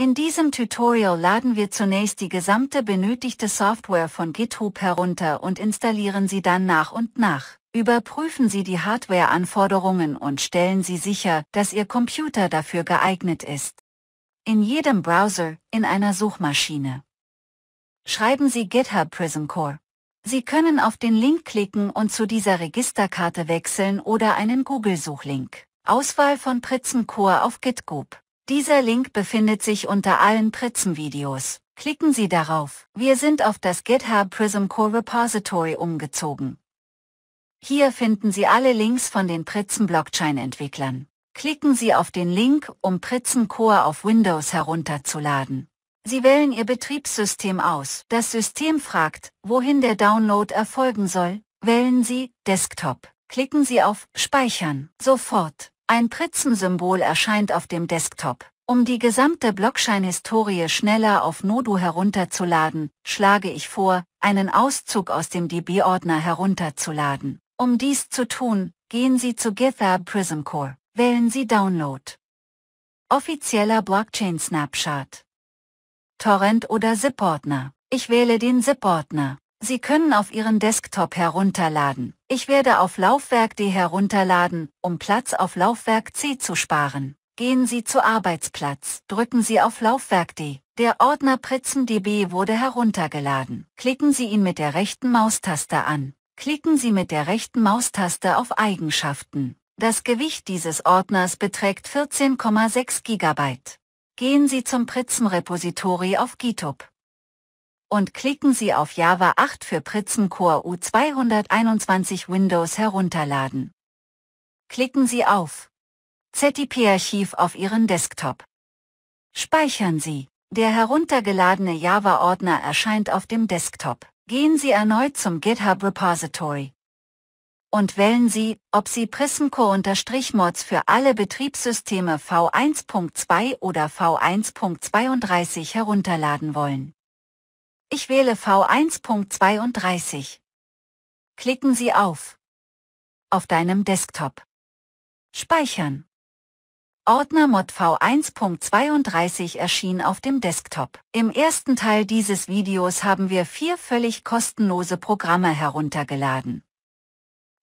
In diesem Tutorial laden wir zunächst die gesamte benötigte Software von GitHub herunter und installieren sie dann nach und nach. Überprüfen Sie die Hardware-Anforderungen und stellen Sie sicher, dass Ihr Computer dafür geeignet ist. In jedem Browser, in einer Suchmaschine. Schreiben Sie GitHub Prism Core. Sie können auf den Link klicken und zu dieser Registerkarte wechseln oder einen Google-Suchlink. Auswahl von Prism Core auf GitGoop. Dieser Link befindet sich unter allen Pritzen-Videos. Klicken Sie darauf. Wir sind auf das GitHub Prism Core Repository umgezogen. Hier finden Sie alle Links von den Pritzen-Blockchain-Entwicklern. Klicken Sie auf den Link, um Pritzen Core auf Windows herunterzuladen. Sie wählen Ihr Betriebssystem aus. Das System fragt, wohin der Download erfolgen soll. Wählen Sie Desktop. Klicken Sie auf Speichern. Sofort. Ein Pritzensymbol erscheint auf dem Desktop. Um die gesamte Blockchain-Historie schneller auf Nodu herunterzuladen, schlage ich vor, einen Auszug aus dem DB-Ordner herunterzuladen. Um dies zu tun, gehen Sie zu GitHub Prism Core. Wählen Sie Download. Offizieller Blockchain Snapshot. Torrent oder ZIP-Ordner. Ich wähle den ZIP-Ordner. Sie können auf Ihren Desktop herunterladen. Ich werde auf Laufwerk D herunterladen, um Platz auf Laufwerk C zu sparen. Gehen Sie zu Arbeitsplatz, drücken Sie auf Laufwerk D. Der Ordner PritzenDB wurde heruntergeladen. Klicken Sie ihn mit der rechten Maustaste an. Klicken Sie mit der rechten Maustaste auf Eigenschaften. Das Gewicht dieses Ordners beträgt 14,6 GB. Gehen Sie zum Pritzen-Repository auf GitHub und klicken Sie auf Java 8 für Pritzen Core U221 Windows herunterladen. Klicken Sie auf ZIP-Archiv auf Ihren Desktop. Speichern Sie. Der heruntergeladene Java-Ordner erscheint auf dem Desktop. Gehen Sie erneut zum GitHub-Repository und wählen Sie, ob Sie Prismco-Mods für alle Betriebssysteme V1.2 oder V1.32 herunterladen wollen. Ich wähle V1.32. Klicken Sie auf. Auf deinem Desktop. Speichern. Ordner Mod V1.32 erschien auf dem Desktop. Im ersten Teil dieses Videos haben wir vier völlig kostenlose Programme heruntergeladen.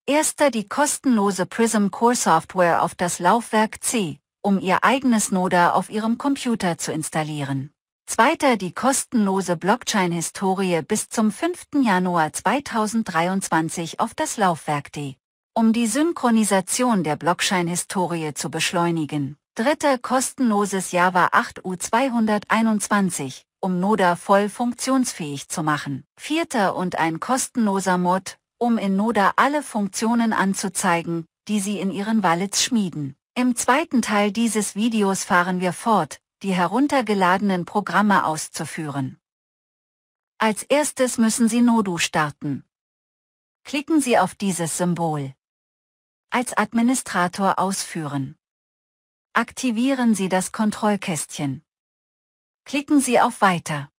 Erster die kostenlose Prism Core Software auf das Laufwerk C, um Ihr eigenes Noda auf Ihrem Computer zu installieren. Zweiter die kostenlose Blockchain-Historie bis zum 5. Januar 2023 auf das Laufwerk D. um die Synchronisation der Blockchain-Historie zu beschleunigen. Dritter kostenloses Java 8 U221, um Noda voll funktionsfähig zu machen. Vierter und ein kostenloser Mod, um in Noda alle Funktionen anzuzeigen, die Sie in Ihren Wallets schmieden. Im zweiten Teil dieses Videos fahren wir fort, die heruntergeladenen Programme auszuführen. Als erstes müssen Sie Nodu starten. Klicken Sie auf dieses Symbol. Als Administrator ausführen. Aktivieren Sie das Kontrollkästchen. Klicken Sie auf Weiter.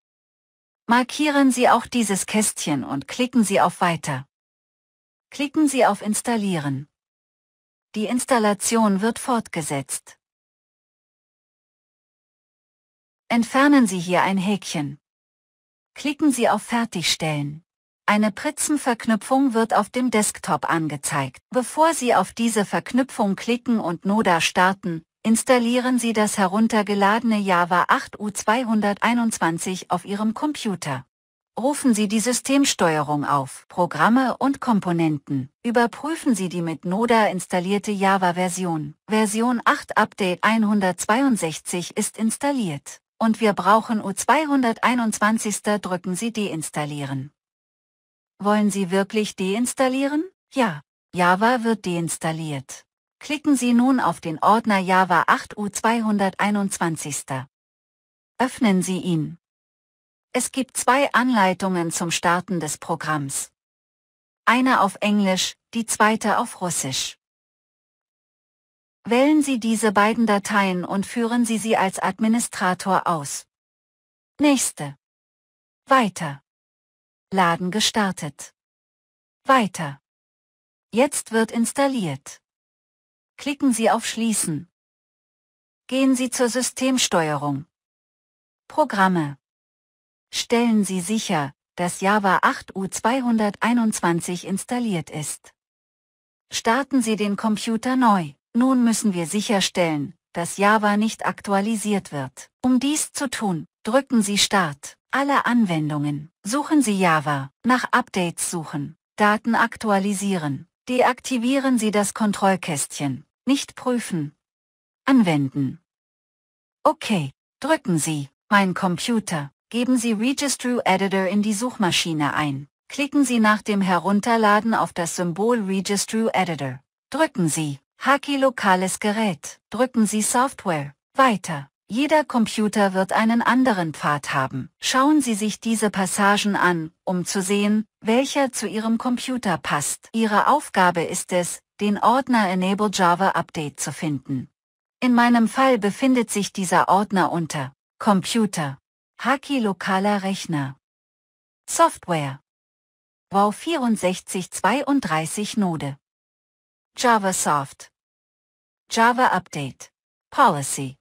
Markieren Sie auch dieses Kästchen und klicken Sie auf Weiter. Klicken Sie auf Installieren. Die Installation wird fortgesetzt. Entfernen Sie hier ein Häkchen. Klicken Sie auf Fertigstellen. Eine Pritzenverknüpfung wird auf dem Desktop angezeigt. Bevor Sie auf diese Verknüpfung klicken und Noda starten, installieren Sie das heruntergeladene Java 8 U221 auf Ihrem Computer. Rufen Sie die Systemsteuerung auf, Programme und Komponenten. Überprüfen Sie die mit Noda installierte Java-Version. Version 8 Update 162 ist installiert und wir brauchen U221. Drücken Sie Deinstallieren. Wollen Sie wirklich deinstallieren? Ja, Java wird deinstalliert. Klicken Sie nun auf den Ordner Java 8 U221. Öffnen Sie ihn. Es gibt zwei Anleitungen zum Starten des Programms. Eine auf Englisch, die zweite auf Russisch. Wählen Sie diese beiden Dateien und führen Sie sie als Administrator aus. Nächste. Weiter. Laden gestartet. Weiter. Jetzt wird installiert. Klicken Sie auf Schließen. Gehen Sie zur Systemsteuerung. Programme. Stellen Sie sicher, dass Java 8 U221 installiert ist. Starten Sie den Computer neu. Nun müssen wir sicherstellen, dass Java nicht aktualisiert wird. Um dies zu tun, drücken Sie Start. Alle Anwendungen. Suchen Sie Java. Nach Updates suchen. Daten aktualisieren. Deaktivieren Sie das Kontrollkästchen. Nicht prüfen. Anwenden. Okay. Drücken Sie Mein Computer. Geben Sie Registry Editor in die Suchmaschine ein. Klicken Sie nach dem Herunterladen auf das Symbol Registry Editor. Drücken Sie Haki lokales Gerät. Drücken Sie Software. Weiter. Jeder Computer wird einen anderen Pfad haben. Schauen Sie sich diese Passagen an, um zu sehen, welcher zu Ihrem Computer passt. Ihre Aufgabe ist es, den Ordner Enable Java Update zu finden. In meinem Fall befindet sich dieser Ordner unter Computer, Haki lokaler Rechner, Software, Wow 6432 Node. JavaSoft. Java Update. Policy.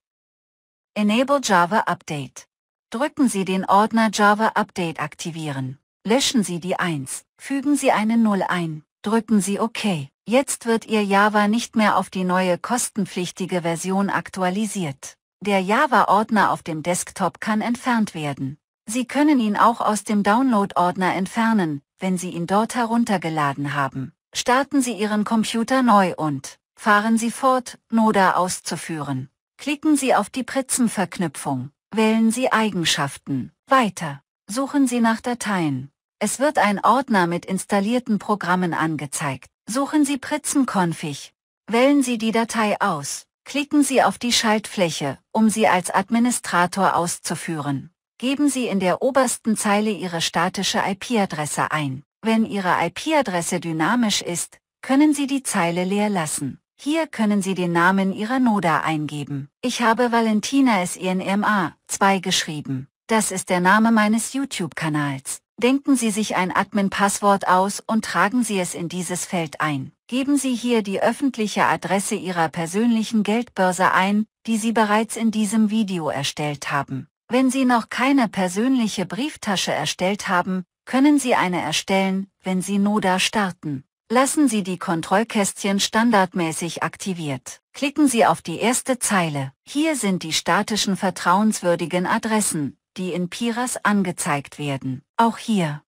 Enable Java Update. Drücken Sie den Ordner Java Update aktivieren. Löschen Sie die 1. Fügen Sie eine 0 ein. Drücken Sie OK. Jetzt wird Ihr Java nicht mehr auf die neue kostenpflichtige Version aktualisiert. Der Java-Ordner auf dem Desktop kann entfernt werden. Sie können ihn auch aus dem Download-Ordner entfernen, wenn Sie ihn dort heruntergeladen haben. Starten Sie Ihren Computer neu und fahren Sie fort, Noda auszuführen. Klicken Sie auf die Pritzenverknüpfung, wählen Sie Eigenschaften, weiter, suchen Sie nach Dateien. Es wird ein Ordner mit installierten Programmen angezeigt. Suchen Sie Pritzenkonfig, wählen Sie die Datei aus, klicken Sie auf die Schaltfläche, um sie als Administrator auszuführen. Geben Sie in der obersten Zeile Ihre statische IP-Adresse ein. Wenn Ihre IP-Adresse dynamisch ist, können Sie die Zeile leer lassen. Hier können Sie den Namen Ihrer Noda eingeben. Ich habe Valentina SINMA 2 geschrieben. Das ist der Name meines YouTube-Kanals. Denken Sie sich ein Admin-Passwort aus und tragen Sie es in dieses Feld ein. Geben Sie hier die öffentliche Adresse Ihrer persönlichen Geldbörse ein, die Sie bereits in diesem Video erstellt haben. Wenn Sie noch keine persönliche Brieftasche erstellt haben, können Sie eine erstellen, wenn Sie NODA starten. Lassen Sie die Kontrollkästchen standardmäßig aktiviert. Klicken Sie auf die erste Zeile. Hier sind die statischen vertrauenswürdigen Adressen, die in Piras angezeigt werden. Auch hier.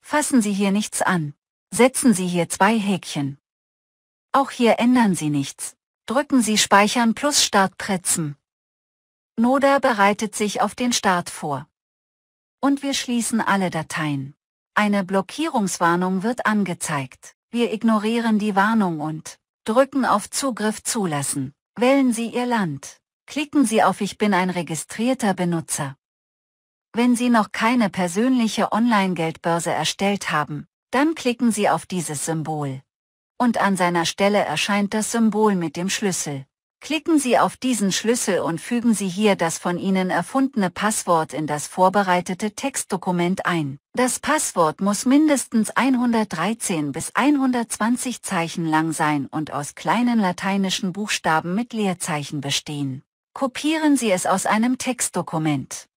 Fassen Sie hier nichts an. Setzen Sie hier zwei Häkchen. Auch hier ändern Sie nichts. Drücken Sie Speichern plus Startpritzen. Noda bereitet sich auf den Start vor und wir schließen alle Dateien. Eine Blockierungswarnung wird angezeigt. Wir ignorieren die Warnung und drücken auf Zugriff zulassen. Wählen Sie Ihr Land. Klicken Sie auf Ich bin ein registrierter Benutzer. Wenn Sie noch keine persönliche Online-Geldbörse erstellt haben, dann klicken Sie auf dieses Symbol. Und an seiner Stelle erscheint das Symbol mit dem Schlüssel. Klicken Sie auf diesen Schlüssel und fügen Sie hier das von Ihnen erfundene Passwort in das vorbereitete Textdokument ein. Das Passwort muss mindestens 113 bis 120 Zeichen lang sein und aus kleinen lateinischen Buchstaben mit Leerzeichen bestehen. Kopieren Sie es aus einem Textdokument.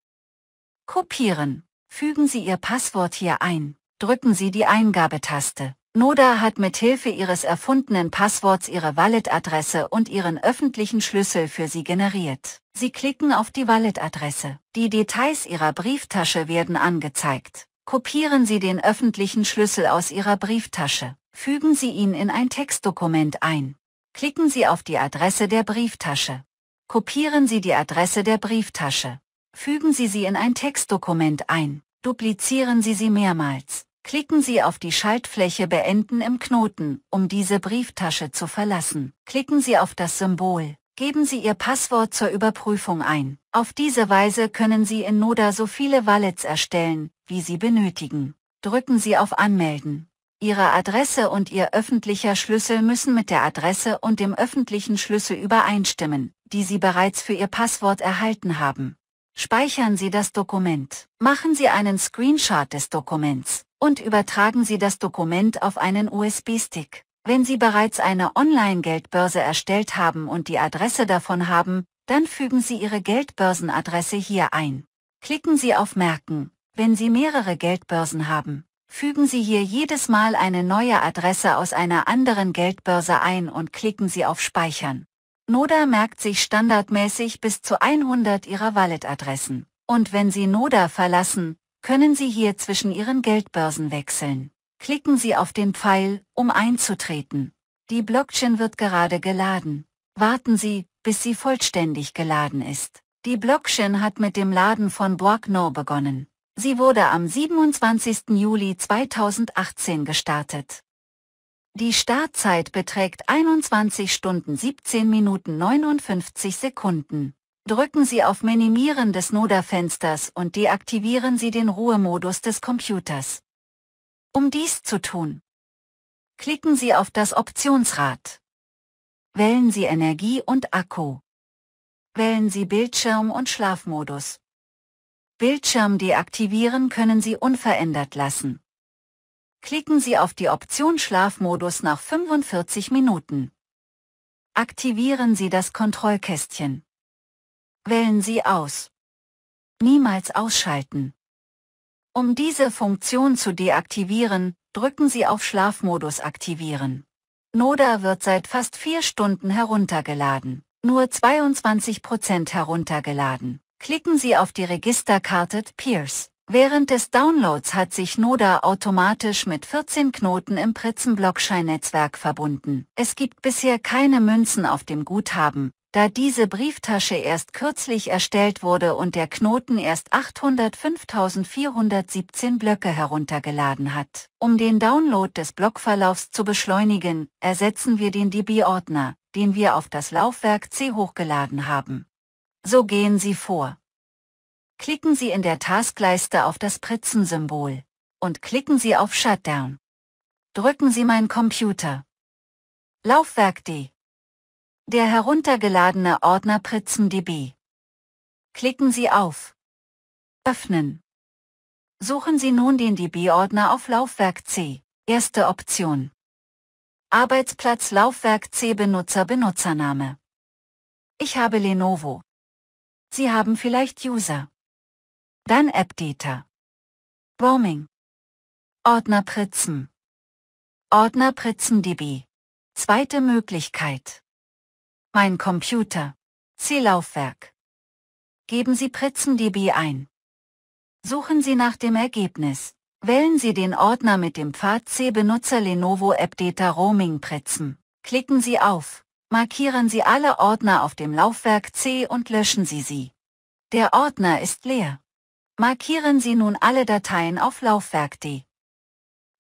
Kopieren. Fügen Sie Ihr Passwort hier ein. Drücken Sie die Eingabetaste. Noda hat mithilfe ihres erfundenen Passworts ihre Wallet-Adresse und ihren öffentlichen Schlüssel für sie generiert. Sie klicken auf die Wallet-Adresse. Die Details ihrer Brieftasche werden angezeigt. Kopieren Sie den öffentlichen Schlüssel aus Ihrer Brieftasche. Fügen Sie ihn in ein Textdokument ein. Klicken Sie auf die Adresse der Brieftasche. Kopieren Sie die Adresse der Brieftasche. Fügen Sie sie in ein Textdokument ein. Duplizieren Sie sie mehrmals. Klicken Sie auf die Schaltfläche Beenden im Knoten, um diese Brieftasche zu verlassen. Klicken Sie auf das Symbol. Geben Sie Ihr Passwort zur Überprüfung ein. Auf diese Weise können Sie in Noda so viele Wallets erstellen, wie Sie benötigen. Drücken Sie auf Anmelden. Ihre Adresse und Ihr öffentlicher Schlüssel müssen mit der Adresse und dem öffentlichen Schlüssel übereinstimmen, die Sie bereits für Ihr Passwort erhalten haben. Speichern Sie das Dokument. Machen Sie einen Screenshot des Dokuments und übertragen Sie das Dokument auf einen USB-Stick. Wenn Sie bereits eine Online-Geldbörse erstellt haben und die Adresse davon haben, dann fügen Sie Ihre Geldbörsenadresse hier ein. Klicken Sie auf Merken, wenn Sie mehrere Geldbörsen haben. Fügen Sie hier jedes Mal eine neue Adresse aus einer anderen Geldbörse ein und klicken Sie auf Speichern. Noda merkt sich standardmäßig bis zu 100 Ihrer Wallet-Adressen. Und wenn Sie Noda verlassen, können Sie hier zwischen Ihren Geldbörsen wechseln. Klicken Sie auf den Pfeil, um einzutreten. Die Blockchain wird gerade geladen. Warten Sie, bis sie vollständig geladen ist. Die Blockchain hat mit dem Laden von Boagno begonnen. Sie wurde am 27. Juli 2018 gestartet. Die Startzeit beträgt 21 Stunden 17 Minuten 59 Sekunden. Drücken Sie auf Minimieren des NODA-Fensters und deaktivieren Sie den Ruhemodus des Computers. Um dies zu tun, klicken Sie auf das Optionsrad. Wählen Sie Energie und Akku. Wählen Sie Bildschirm und Schlafmodus. Bildschirm deaktivieren können Sie unverändert lassen. Klicken Sie auf die Option Schlafmodus nach 45 Minuten. Aktivieren Sie das Kontrollkästchen. Wählen Sie aus. Niemals ausschalten. Um diese Funktion zu deaktivieren, drücken Sie auf Schlafmodus aktivieren. Noda wird seit fast vier Stunden heruntergeladen. Nur 22% heruntergeladen. Klicken Sie auf die Registerkarte Pierce. Während des Downloads hat sich Noda automatisch mit 14 Knoten im Pritzen-Blockchain-Netzwerk verbunden. Es gibt bisher keine Münzen auf dem Guthaben, da diese Brieftasche erst kürzlich erstellt wurde und der Knoten erst 805.417 Blöcke heruntergeladen hat. Um den Download des Blockverlaufs zu beschleunigen, ersetzen wir den DB-Ordner, den wir auf das Laufwerk C hochgeladen haben. So gehen Sie vor. Klicken Sie in der Taskleiste auf das Pritzensymbol und klicken Sie auf Shutdown. Drücken Sie Mein Computer. Laufwerk D. Der heruntergeladene Ordner PritzenDB. Klicken Sie auf Öffnen. Suchen Sie nun den DB-Ordner auf Laufwerk C. Erste Option. Arbeitsplatz Laufwerk C Benutzer Benutzername. Ich habe Lenovo. Sie haben vielleicht User. Dann AppData. Data. Roaming. Ordner Pritzen. Ordner Pritzen DB. Zweite Möglichkeit. Mein Computer. C-Laufwerk. Geben Sie PritzenDB ein. Suchen Sie nach dem Ergebnis. Wählen Sie den Ordner mit dem Pfad C Benutzer Lenovo App Data Roaming Pritzen. Klicken Sie auf. Markieren Sie alle Ordner auf dem Laufwerk C und löschen Sie sie. Der Ordner ist leer. Markieren Sie nun alle Dateien auf Laufwerk D.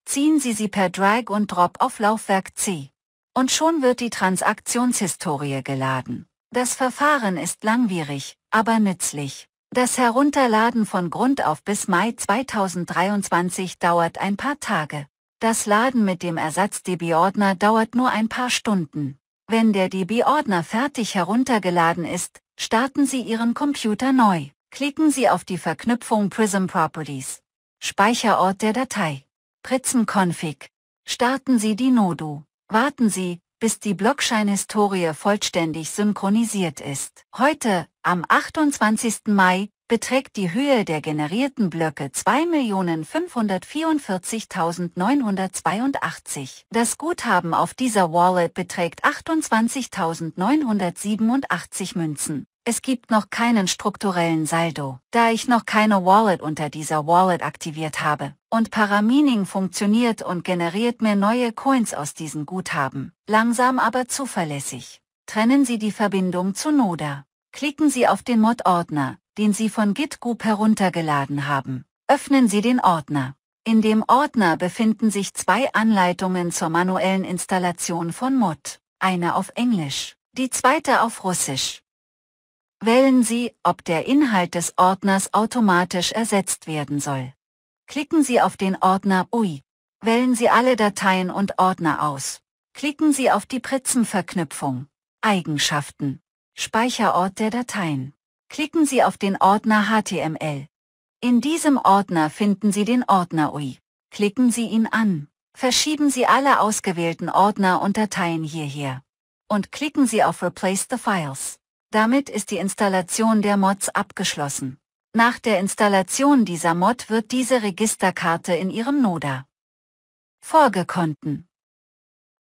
Ziehen Sie sie per Drag und Drop auf Laufwerk C und schon wird die Transaktionshistorie geladen. Das Verfahren ist langwierig, aber nützlich. Das Herunterladen von Grund auf bis Mai 2023 dauert ein paar Tage. Das Laden mit dem Ersatz-DB-Ordner dauert nur ein paar Stunden. Wenn der DB-Ordner fertig heruntergeladen ist, starten Sie Ihren Computer neu. Klicken Sie auf die Verknüpfung Prism Properties. Speicherort der Datei. Pritzen Config. Starten Sie die Nodu. Warten Sie, bis die Blockchain-Historie vollständig synchronisiert ist. Heute, am 28. Mai, beträgt die Höhe der generierten Blöcke 2.544.982. Das Guthaben auf dieser Wallet beträgt 28.987 Münzen. Es gibt noch keinen strukturellen Saldo, da ich noch keine Wallet unter dieser Wallet aktiviert habe. Und Paramining funktioniert und generiert mir neue Coins aus diesen Guthaben. Langsam aber zuverlässig. Trennen Sie die Verbindung zu Noda. Klicken Sie auf den Mod-Ordner, den Sie von GitGoop heruntergeladen haben. Öffnen Sie den Ordner. In dem Ordner befinden sich zwei Anleitungen zur manuellen Installation von Mod. Eine auf Englisch, die zweite auf Russisch. Wählen Sie, ob der Inhalt des Ordners automatisch ersetzt werden soll. Klicken Sie auf den Ordner UI. Wählen Sie alle Dateien und Ordner aus. Klicken Sie auf die Pritzenverknüpfung. Eigenschaften. Speicherort der Dateien. Klicken Sie auf den Ordner HTML. In diesem Ordner finden Sie den Ordner UI. Klicken Sie ihn an. Verschieben Sie alle ausgewählten Ordner und Dateien hierher. Und klicken Sie auf Replace the Files. Damit ist die Installation der Mods abgeschlossen. Nach der Installation dieser Mod wird diese Registerkarte in Ihrem Noda vorgekonten.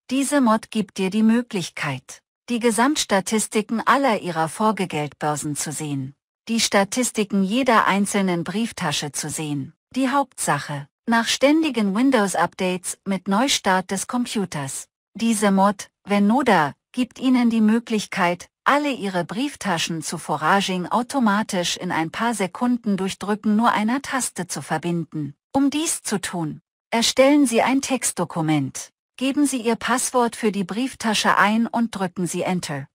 Diese Mod gibt dir die Möglichkeit, die Gesamtstatistiken aller Ihrer Vorgegeldbörsen zu sehen, die Statistiken jeder einzelnen Brieftasche zu sehen. Die Hauptsache, nach ständigen Windows-Updates mit Neustart des Computers. Diese Mod, wenn Noda, gibt Ihnen die Möglichkeit, alle ihre Brieftaschen zu Foraging automatisch in ein paar Sekunden durch Drücken nur einer Taste zu verbinden. Um dies zu tun, erstellen Sie ein Textdokument. Geben Sie Ihr Passwort für die Brieftasche ein und drücken Sie Enter.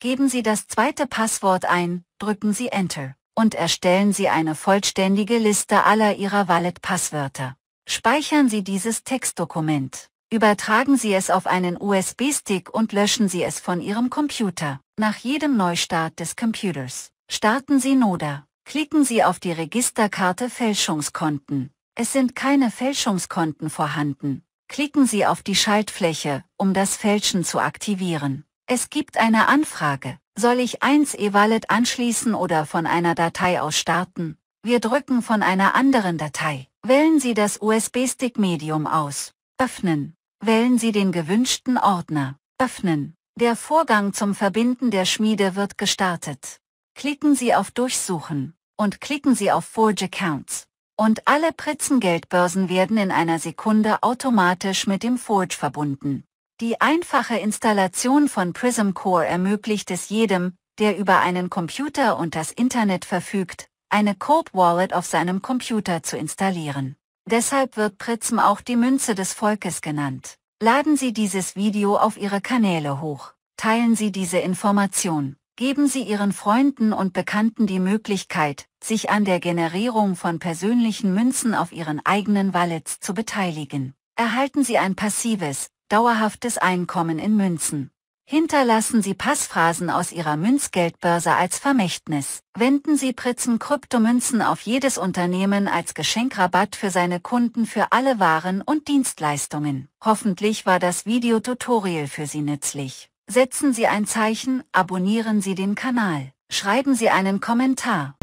Geben Sie das zweite Passwort ein, drücken Sie Enter und erstellen Sie eine vollständige Liste aller Ihrer Wallet-Passwörter. Speichern Sie dieses Textdokument. Übertragen Sie es auf einen USB-Stick und löschen Sie es von Ihrem Computer. Nach jedem Neustart des Computers starten Sie Noda. Klicken Sie auf die Registerkarte Fälschungskonten. Es sind keine Fälschungskonten vorhanden. Klicken Sie auf die Schaltfläche, um das Fälschen zu aktivieren. Es gibt eine Anfrage. Soll ich 1 E-Wallet anschließen oder von einer Datei aus starten? Wir drücken von einer anderen Datei. Wählen Sie das USB-Stick-Medium aus. Öffnen. Wählen Sie den gewünschten Ordner. Öffnen. Der Vorgang zum Verbinden der Schmiede wird gestartet. Klicken Sie auf Durchsuchen und klicken Sie auf Forge Accounts. Und alle Pritzengeldbörsen werden in einer Sekunde automatisch mit dem Forge verbunden. Die einfache Installation von Prism Core ermöglicht es jedem, der über einen Computer und das Internet verfügt, eine Cope Wallet auf seinem Computer zu installieren. Deshalb wird Pritzm auch die Münze des Volkes genannt. Laden Sie dieses Video auf Ihre Kanäle hoch. Teilen Sie diese Information. Geben Sie Ihren Freunden und Bekannten die Möglichkeit, sich an der Generierung von persönlichen Münzen auf ihren eigenen Wallets zu beteiligen. Erhalten Sie ein passives, dauerhaftes Einkommen in Münzen. Hinterlassen Sie Passphrasen aus Ihrer Münzgeldbörse als Vermächtnis. Wenden Sie Pritzen Kryptomünzen auf jedes Unternehmen als Geschenkrabatt für seine Kunden für alle Waren und Dienstleistungen. Hoffentlich war das Videotutorial für Sie nützlich. Setzen Sie ein Zeichen, abonnieren Sie den Kanal. Schreiben Sie einen Kommentar.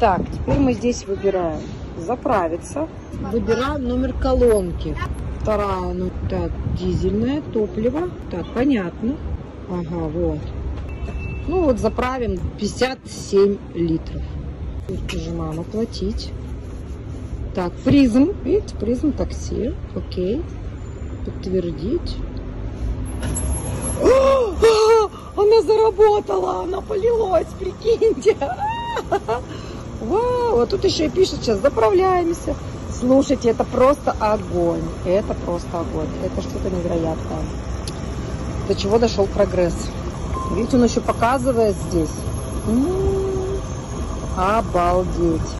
Так, теперь мы здесь выбираем. заправиться. Выбираю номер колонки. Вторая, ну, так, дизельное топливо. Так, понятно. Ага, вот. Ну вот заправим 57 литров. Нажимаем оплатить. Так, призм. Видите, призм такси. Окей. Подтвердить. Она заработала, она полилась, прикиньте. Вау, а тут еще и пишут сейчас, заправляемся. Слушайте, это просто огонь. Это просто огонь. Это что-то невероятное. До чего дошел прогресс. Видите, он еще показывает здесь. М -м -м. Обалдеть.